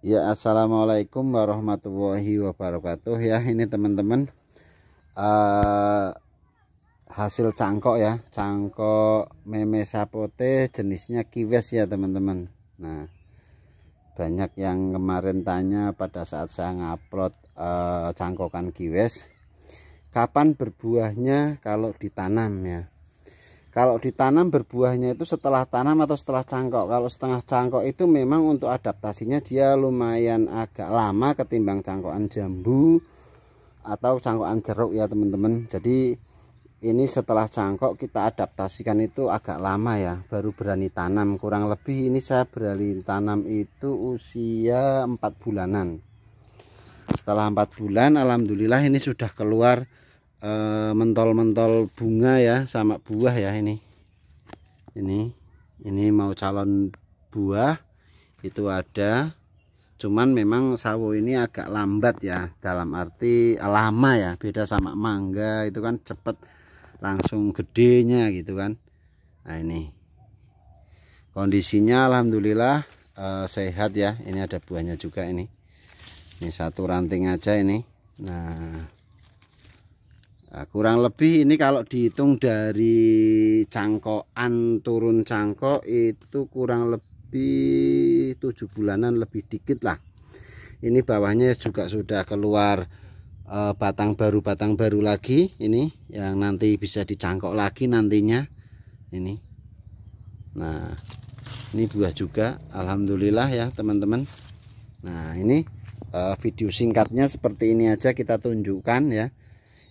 Ya assalamualaikum warahmatullahi wabarakatuh ya ini teman-teman uh, hasil cangkok ya cangkok meme sapote jenisnya kiwes ya teman-teman nah banyak yang kemarin tanya pada saat saya ngupload uh, cangkokan kiwes kapan berbuahnya kalau ditanam ya kalau ditanam berbuahnya itu setelah tanam atau setelah cangkok. Kalau setengah cangkok itu memang untuk adaptasinya dia lumayan agak lama ketimbang cangkokan jambu atau cangkokan jeruk ya teman-teman. Jadi ini setelah cangkok kita adaptasikan itu agak lama ya baru berani tanam. Kurang lebih ini saya berani tanam itu usia 4 bulanan. Setelah 4 bulan alhamdulillah ini sudah keluar Eh, mentol-mentol bunga ya sama buah ya ini ini ini mau calon buah itu ada cuman memang sawo ini agak lambat ya dalam arti lama ya beda sama mangga itu kan cepet langsung gedenya gitu kan nah ini kondisinya alhamdulillah eh, sehat ya ini ada buahnya juga ini ini satu ranting aja ini nah Nah, kurang lebih ini kalau dihitung dari cangkokan turun cangkok itu kurang lebih tujuh bulanan lebih dikit lah. Ini bawahnya juga sudah keluar eh, batang baru batang baru lagi ini yang nanti bisa dicangkok lagi nantinya ini. Nah ini buah juga Alhamdulillah ya teman-teman. Nah ini eh, video singkatnya seperti ini aja kita tunjukkan ya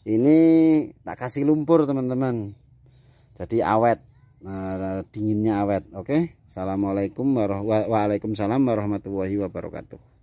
ini tak kasih lumpur teman-teman jadi awet nah, dinginnya awet oke okay? assalamualaikum warahmatullahi wabarakatuh